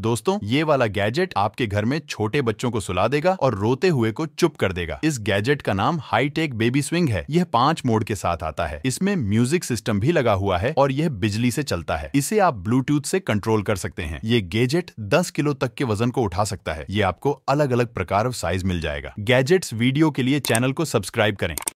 दोस्तों ये वाला गैजेट आपके घर में छोटे बच्चों को सुला देगा और रोते हुए को चुप कर देगा इस गैजेट का नाम हाईटेक बेबी स्विंग है यह पांच मोड के साथ आता है इसमें म्यूजिक सिस्टम भी लगा हुआ है और यह बिजली से चलता है इसे आप ब्लूटूथ से कंट्रोल कर सकते हैं ये गैजेट दस किलो तक के वजन को उठा सकता है ये आपको अलग अलग प्रकार साइज मिल जाएगा गैजेट्स वीडियो के लिए चैनल को सब्सक्राइब करें